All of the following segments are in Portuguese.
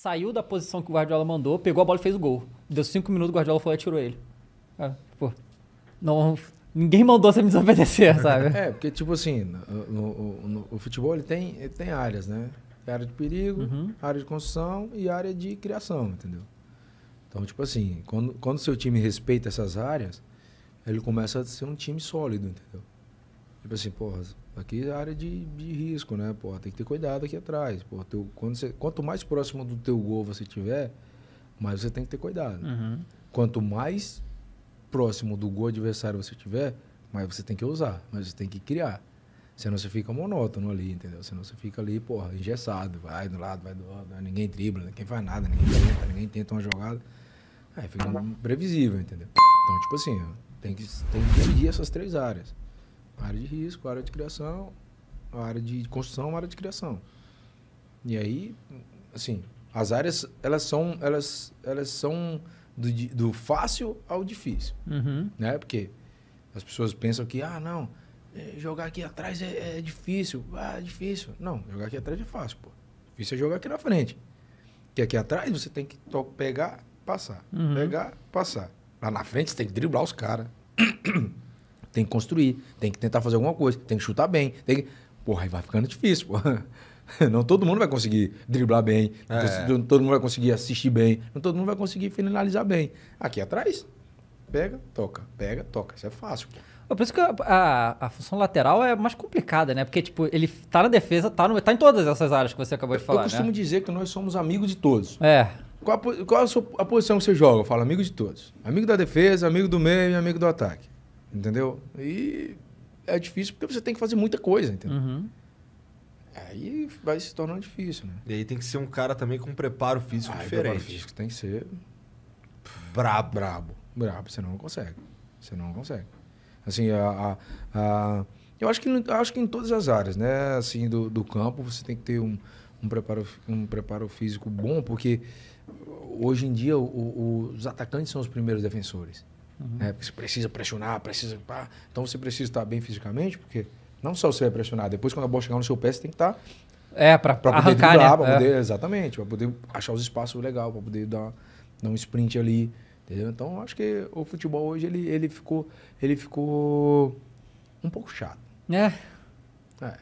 saiu da posição que o Guardiola mandou, pegou a bola e fez o gol. Deu cinco minutos, o Guardiola foi e tirou ele. É, pô, não, ninguém mandou você me desobedecer, sabe? é, porque, tipo assim, no, no, no, o futebol ele tem, ele tem áreas, né? Tem área de perigo, uhum. área de construção e área de criação, entendeu? Então, tipo assim, quando, quando seu time respeita essas áreas, ele começa a ser um time sólido, entendeu? Tipo assim, porra, aqui é área de, de risco, né? Porra, tem que ter cuidado aqui atrás. Porra, teu, quando você, quanto mais próximo do teu gol você tiver, mais você tem que ter cuidado. Uhum. Quanto mais próximo do gol adversário você tiver, mais você tem que usar, mais você tem que criar. Senão você fica monótono ali, entendeu? Senão você fica ali, porra, engessado. Vai do lado, vai do outro, né, ninguém dribla, ninguém faz nada, ninguém tenta, ninguém tenta uma jogada. Aí fica uhum. previsível entendeu? Então, tipo assim, tem que, tem que dividir essas três áreas área de risco, área de criação, área de construção, área de criação. E aí, assim, as áreas, elas são, elas, elas são do, do fácil ao difícil, uhum. né? Porque as pessoas pensam que, ah, não, é, jogar aqui atrás é, é, difícil, ah, é difícil. Não, jogar aqui atrás é fácil, pô. Difícil é jogar aqui na frente. Que aqui atrás você tem que pegar, passar. Uhum. Pegar, passar. Lá na frente você tem que driblar os caras. Tem que construir, tem que tentar fazer alguma coisa, tem que chutar bem, tem que... Porra, aí vai ficando difícil, porra. Não todo mundo vai conseguir driblar bem, é. não todo mundo vai conseguir assistir bem, não todo mundo vai conseguir finalizar bem. Aqui atrás, pega, toca, pega, toca. Isso é fácil. Eu penso que a, a, a, função lateral é mais complicada, né? Porque, tipo, ele tá na defesa, tá, no, tá em todas essas áreas que você acabou de falar. Eu costumo né? dizer que nós somos amigos de todos. É. Qual, a, qual a, sua, a posição que você joga? Eu falo amigo de todos. Amigo da defesa, amigo do meio e amigo do ataque. Entendeu? E é difícil porque você tem que fazer muita coisa, entendeu? Uhum. Aí vai se tornando difícil, né? E aí tem que ser um cara também com um preparo físico ah, diferente. Preparo físico tem que ser brabo. Brabo, brabo, você não consegue. Você não consegue. Assim, a, a, a... eu acho que, acho que em todas as áreas, né? Assim, do, do campo, você tem que ter um, um, preparo, um preparo físico bom, porque hoje em dia o, o, os atacantes são os primeiros defensores. Uhum. Né? Porque você precisa pressionar, precisa. Pá. Então você precisa estar bem fisicamente, porque não só você vai pressionar, depois quando a bola chegar no seu pé, você tem que estar. Tá é, para poder arrancar, driblar, né? pra poder, é. exatamente, para poder achar os espaços legais, para poder dar, dar um sprint ali. Entendeu? Então acho que o futebol hoje ele, ele, ficou, ele ficou um pouco chato. É. É.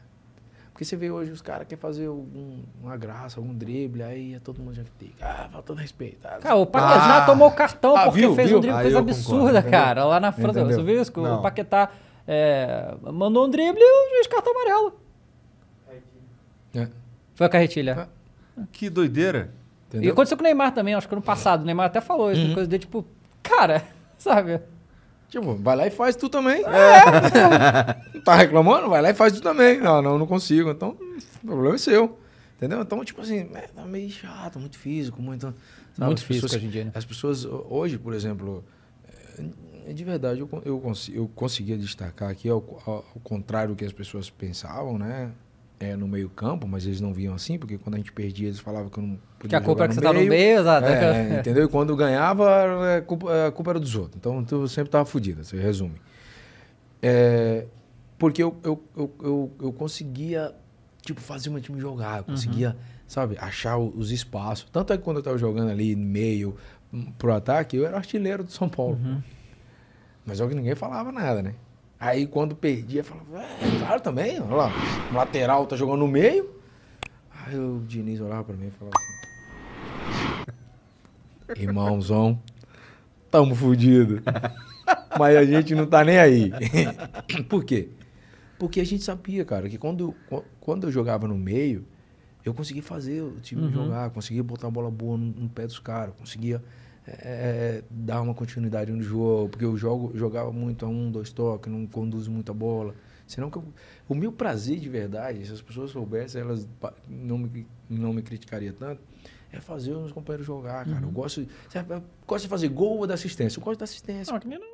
Porque você vê hoje os caras querem fazer algum, uma graça, algum drible, aí é todo mundo já tem. Ah, faltando respeito. Ah, cara, o Paquetá ah, tomou cartão ah, porque viu, fez viu? um drible, coisa absurda, concordo, cara. Lá na França, você viu isso? O Paquetá é, mandou um drible e o juiz cartão amarelo. É. Foi a carretilha. Que doideira. Entendeu? E aconteceu com o Neymar também, acho que ano passado. O Neymar até falou isso, uhum. coisa dele, tipo, cara, sabe? Tipo, vai lá e faz tu também. É. é. não tá reclamando? Vai lá e faz tu também. Não, não, não consigo. Então, o problema é seu. Entendeu? Então, tipo assim, é, tá meio chato, muito físico, muito. Sabe? Muito físico pessoas, hoje em dia. Né? As pessoas, hoje, por exemplo, é, de verdade, eu, eu, eu conseguia destacar aqui, ao, ao contrário do que as pessoas pensavam, né? é, no meio campo, mas eles não viam assim, porque quando a gente perdia, eles falavam que eu não podia Que a culpa era é que você estava tá no meio, exato. É, entendeu? E quando ganhava, é, a culpa, é, a culpa, era dos outros. Então, eu sempre estava fodido, você resume. É, porque eu, eu, eu, eu, eu conseguia, tipo, fazer o meu time jogar. Eu uhum. conseguia, uhum. sabe, achar os espaços. Tanto é que quando eu estava jogando ali no meio, hum, pro ataque, eu era artilheiro do São Paulo. Uhum. Mas é que ninguém falava nada, né? Aí quando perdia, falava, é, claro também, olha lá, um lateral tá jogando no meio. Aí o Diniz olhava pra mim e falava assim, irmãozão, tamo fudido. Mas a gente não tá nem aí. Por quê? Porque a gente sabia, cara, que quando, quando eu jogava no meio, eu conseguia fazer o time uhum. jogar, conseguia botar a bola boa no, no pé dos caras, conseguia é, é, dar uma continuidade no jogo, porque eu jogo, jogava muito a um, dois toques, não conduzo muita bola. Senão que eu, o meu prazer de verdade, se as pessoas soubessem, elas não me, não me criticariam tanto, é fazer os meus companheiros jogar, cara. Uhum. Eu gosto, gosto de fazer gol ou da assistência? Eu gosto da assistência. Não, ah, que nem não